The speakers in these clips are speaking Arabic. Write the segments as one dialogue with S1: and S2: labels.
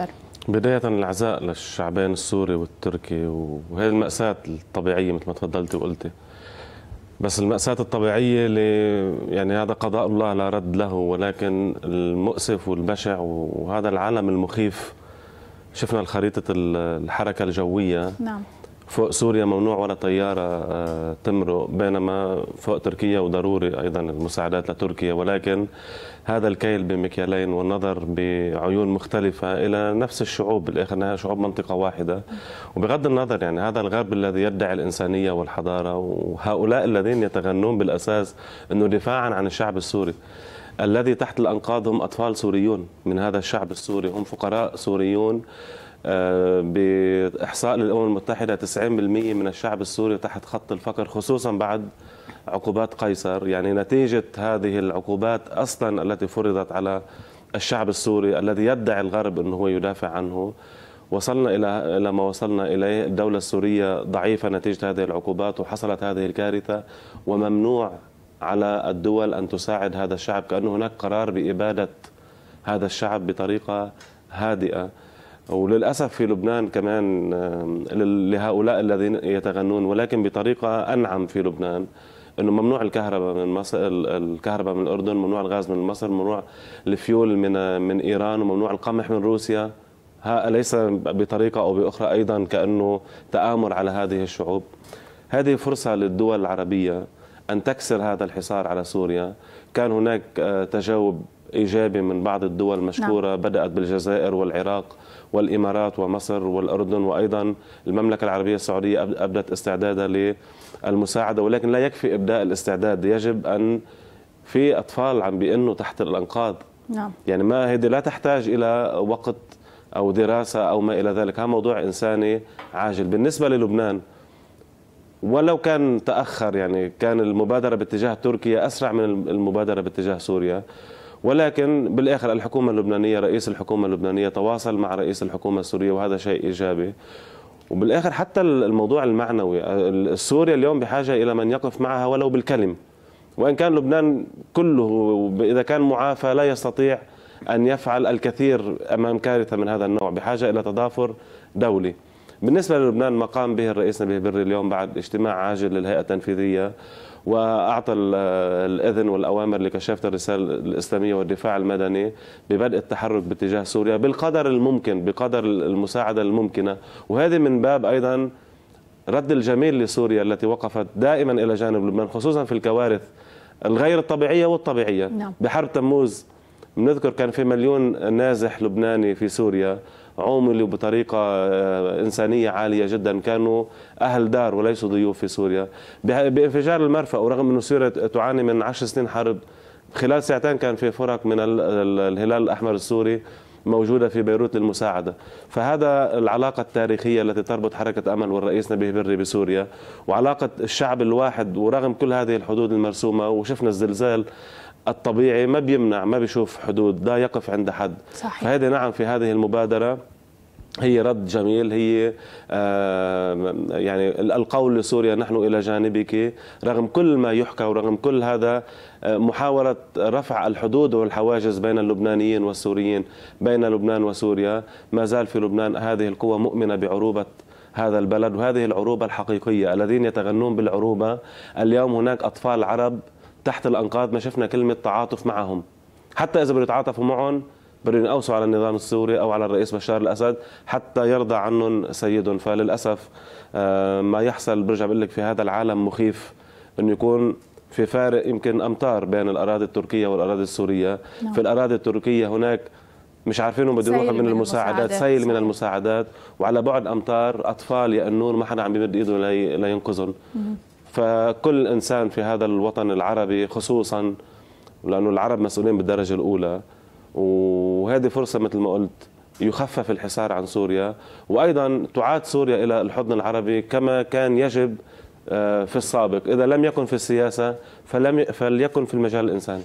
S1: أكثر
S2: بداية العزاء للشعبين السوري والتركي وهي المأساة الطبيعية مثل ما تفضلتي وقلتي بس المأساة الطبيعية اللي يعني هذا قضاء الله لا رد له ولكن المؤسف والبشع وهذا العالم المخيف شفنا الخريطة الحركة الجوية نعم فوق سوريا ممنوع ولا طيارة آه، تمرق بينما فوق تركيا وضروري أيضا المساعدات لتركيا ولكن هذا الكيل بمكيالين والنظر بعيون مختلفة إلى نفس الشعوب بالآخر أنها شعوب منطقة واحدة وبغض النظر يعني هذا الغرب الذي يدعي الإنسانية والحضارة وهؤلاء الذين يتغنون بالأساس أنه دفاعا عن الشعب السوري الذي تحت الأنقاض هم أطفال سوريون من هذا الشعب السوري هم فقراء سوريون آه، باحصاء للامم المتحده 90% من الشعب السوري تحت خط الفقر خصوصا بعد عقوبات قيصر يعني نتيجه هذه العقوبات اصلا التي فرضت على الشعب السوري الذي يدعي الغرب انه هو يدافع عنه وصلنا الى الى ما وصلنا اليه الدوله السوريه ضعيفه نتيجه هذه العقوبات وحصلت هذه الكارثه وممنوع على الدول ان تساعد هذا الشعب كانه هناك قرار باباده هذا الشعب بطريقه هادئه وللاسف في لبنان كمان لهؤلاء الذين يتغنون ولكن بطريقه انعم في لبنان انه ممنوع الكهرباء من مصر الكهرباء من الاردن ممنوع الغاز من مصر ممنوع الفيول من من ايران وممنوع القمح من روسيا ها ليس بطريقه او باخرى ايضا كانه تامر على هذه الشعوب هذه فرصه للدول العربيه ان تكسر هذا الحصار على سوريا كان هناك آه، تجاوب إيجابي من بعض الدول المشهوره نعم. بدأت بالجزائر والعراق والإمارات ومصر والأردن وأيضا المملكة العربية السعودية أبدت استعدادها للمساعدة ولكن لا يكفي إبداء الاستعداد يجب أن في أطفال عم بانه تحت الأنقاض نعم. يعني ما هذه لا تحتاج إلى وقت أو دراسة أو ما إلى ذلك هذا موضوع إنساني عاجل بالنسبة للبنان ولو كان تأخر يعني كان المبادرة باتجاه تركيا أسرع من المبادرة باتجاه سوريا ولكن بالاخر الحكومه اللبنانيه رئيس الحكومه اللبنانيه تواصل مع رئيس الحكومه السوريه وهذا شيء ايجابي وبالاخر حتى الموضوع المعنوي سوريا اليوم بحاجه الى من يقف معها ولو بالكلمه وان كان لبنان كله اذا كان معافى لا يستطيع ان يفعل الكثير امام كارثه من هذا النوع بحاجه الى تضافر دولي بالنسبه للبنان ما قام به الرئيس نبيه بري اليوم بعد اجتماع عاجل للهيئه التنفيذيه واعطى الاذن والاوامر لكشافه الرساله الاسلاميه والدفاع المدني ببدء التحرك باتجاه سوريا بالقدر الممكن بقدر المساعده الممكنه وهذه من باب ايضا رد الجميل لسوريا التي وقفت دائما الى جانب لبنان خصوصا في الكوارث الغير الطبيعيه والطبيعيه نعم. بحرب تموز بنذكر كان في مليون نازح لبناني في سوريا عوملوا بطريقة آه، إنسانية عالية جدا كانوا أهل دار وليسوا ضيوف في سوريا بانفجار المرفأ ورغم أن سوريا تعاني من عشر سنين حرب خلال ساعتين كان في فرق من الهلال الأحمر السوري موجودة في بيروت للمساعدة فهذا العلاقة التاريخية التي تربط حركة أمل والرئيس نبيه بري بسوريا وعلاقة الشعب الواحد ورغم كل هذه الحدود المرسومة وشفنا الزلزال الطبيعي ما بيمنع ما بيشوف حدود لا يقف عند حد صحيح. فهذه نعم في هذه المبادرة هي رد جميل هي آه يعني القول لسوريا نحن الى جانبك رغم كل ما يحكى ورغم كل هذا آه، محاولة رفع الحدود والحواجز بين اللبنانيين والسوريين بين لبنان وسوريا ما زال في لبنان هذه القوى مؤمنة بعروبة هذا البلد وهذه العروبة الحقيقية الذين يتغنون بالعروبة اليوم هناك أطفال عرب تحت الانقاض ما شفنا كلمه تعاطف معهم حتى اذا بده يتعاطفوا معهم بدهم يقوسوا على النظام السوري او على الرئيس بشار الاسد حتى يرضى عنهم سيدهم فللاسف آه، ما يحصل برجع بقول لك في هذا العالم مخيف انه يكون في فارق يمكن امتار بين الاراضي التركيه والاراضي السوريه نعم. في الاراضي التركيه هناك مش عارفين بده يروحوا من, المساعدات سيل من المساعدات وعلى بعد امتار اطفال يا النور ما حدا عم بيمد ايده لينقذهم فكل انسان في هذا الوطن العربي خصوصا لانه العرب مسؤولين بالدرجه الاولى وهذه فرصه مثل ما قلت يخفف الحصار عن سوريا وايضا تعاد سوريا الى الحضن العربي كما كان يجب آه، في السابق اذا لم يكن في السياسه فلم فليكن في المجال الانساني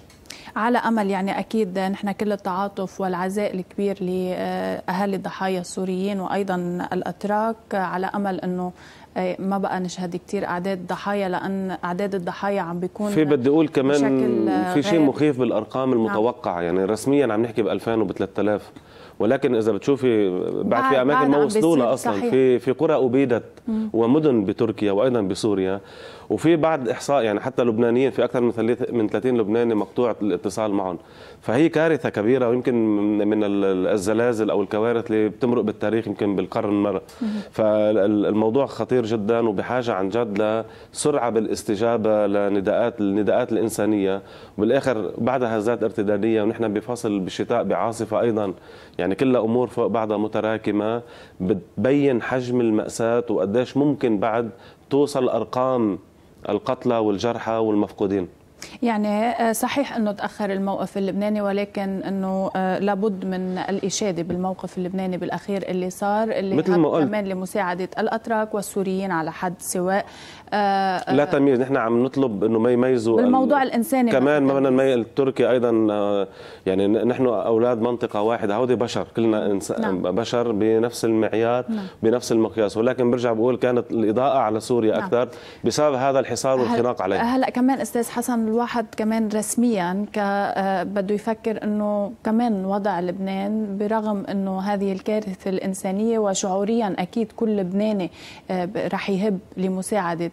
S1: على امل يعني اكيد نحن كل التعاطف والعزاء الكبير لاهالي الضحايا السوريين وايضا الاتراك على امل انه آه، ما بقى نشهد كثير اعداد ضحايا لان اعداد الضحايا عم بيكون في
S2: بدي اقول كمان في شيء مخيف بالارقام المتوقعه نعم. يعني رسميا عم نحكي ب 2000 وب 3000 ولكن اذا بتشوفي بعد في اماكن ما وصلوا لها اصلا صحيح. في في قرى ابيدت ومدن بتركيا وايضا بسوريا وفي بعد احصاء يعني حتى لبنانيين في اكثر من من 30 لبناني مقطوع الاتصال معهم فهي كارثه كبيره ويمكن من الزلازل او الكوارث اللي بتمرق بالتاريخ يمكن بالقرن مره فالموضوع خطير جدا وبحاجه عن جد لسرعه بالاستجابه لنداءات النداءات الانسانيه وبالاخر بعدها هزات ارتداديه ونحن بفصل بالشتاء بعاصفه ايضا يعني يعني كلها امور فوق بعضها متراكمه بتبين حجم الماساه وقديش ممكن بعد توصل ارقام القتلى والجرحى والمفقودين
S1: يعني آه، صحيح انه تاخر الموقف اللبناني ولكن انه آه، لابد من الاشاده بالموقف اللبناني بالاخير اللي صار اللي مثل ما قلت كمان لمساعده الاتراك والسوريين على حد سواء آه، لا
S2: تمييز نحن عم نطلب انه ما يميزوا بالموضوع
S1: الانساني كمان ما
S2: بدنا التركي ايضا يعني نحن اولاد منطقه واحده هودي بشر كلنا نعم. بشر بنفس المعيار نعم. بنفس المقياس ولكن برجع بقول كانت الاضاءه على سوريا نعم. اكثر بسبب هذا الحصار والخناق عليه هلا
S1: كمان استاذ حسن الواحد كمان رسميا ك آه، بده يفكر انه كمان وضع لبنان برغم انه هذه الكارثه الانسانيه وشعوريا اكيد كل لبناني آه، رح يهب لمساعده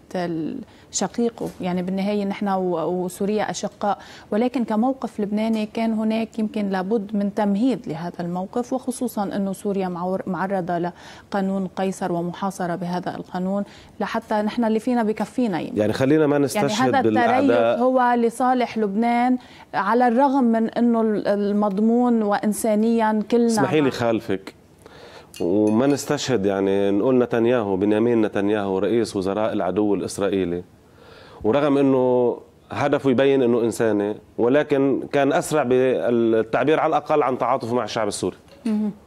S1: شقيقه يعني بالنهايه نحن وسوريا اشقاء ولكن كموقف لبناني كان هناك يمكن لابد من تمهيد لهذا الموقف وخصوصا انه سوريا معرضه لقانون قيصر ومحاصره بهذا القانون لحتى نحن اللي فينا بكفينا يعني,
S2: يعني خلينا ما نستشهد يعني هذا التريث هو
S1: لصالح لبنان على الرغم من انه المضمون وانسانيا كلنا اسمحي لي
S2: خالفك وما نستشهد يعني نقول نتنياهو بنيامين نتنياهو رئيس وزراء العدو الاسرائيلي ورغم انه هدفه يبين انه انساني ولكن كان اسرع بالتعبير على الاقل عن تعاطفه مع الشعب السوري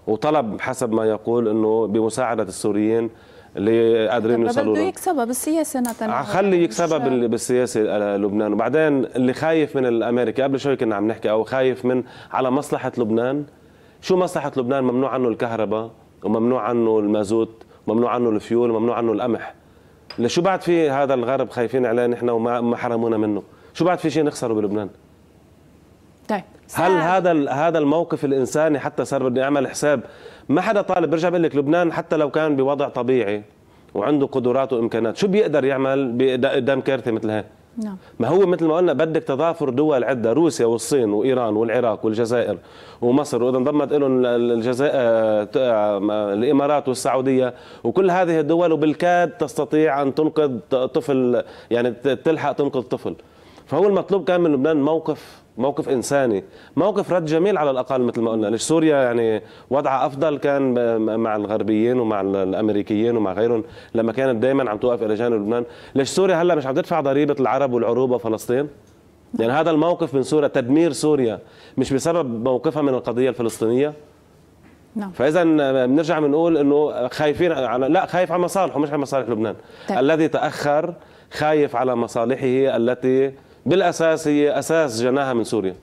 S2: وطلب حسب ما يقول انه بمساعده السوريين اللي قادرين يوصلوا بده
S1: يكسبها بالسياسه نتنياهو خلي يكسبها
S2: بالسياسه آه، لبنان وبعدين اللي خايف من الامريكا قبل شوي كنا عم نحكي او خايف من على مصلحه لبنان شو مصلحه لبنان ممنوع عنه الكهرباء وممنوع عنه المازوت ممنوع عنه الفيول وممنوع عنه القمح لشو بعد في هذا الغرب خايفين عليه نحن وما حرمونا منه شو بعد في شيء نخسره بلبنان طيب هل هذا هذا الموقف الانساني حتى صار بده يعمل حساب ما حدا طالب برجع بقول لك لبنان حتى لو كان بوضع طبيعي وعنده قدرات وامكانات شو بيقدر يعمل قدام كارثه مثل هاي نعم. ما هو مثل ما قلنا بدك تضافر دول عده روسيا والصين وايران والعراق والجزائر ومصر واذا انضمت لهم الجزائر آه، الامارات والسعوديه وكل هذه الدول وبالكاد تستطيع ان تنقذ طفل يعني تلحق تنقذ طفل فهو المطلوب كان من لبنان موقف موقف انساني موقف رد جميل على الاقل مثل ما قلنا ليش سوريا يعني وضعها افضل كان مع الغربيين ومع الامريكيين ومع غيرهم لما كانت دائما عم توقف الى جانب لبنان ليش سوريا هلا مش عم تدفع ضريبه العرب والعروبه فلسطين يعني هذا الموقف من سوريا تدمير سوريا مش بسبب موقفها من القضيه الفلسطينيه نعم. فاذا بنرجع بنقول انه خايفين على لا خايف على مصالحه مش على مصالح لبنان طيب. الذي تاخر خايف على مصالحه التي بالاساس هي اساس جناها من سوريا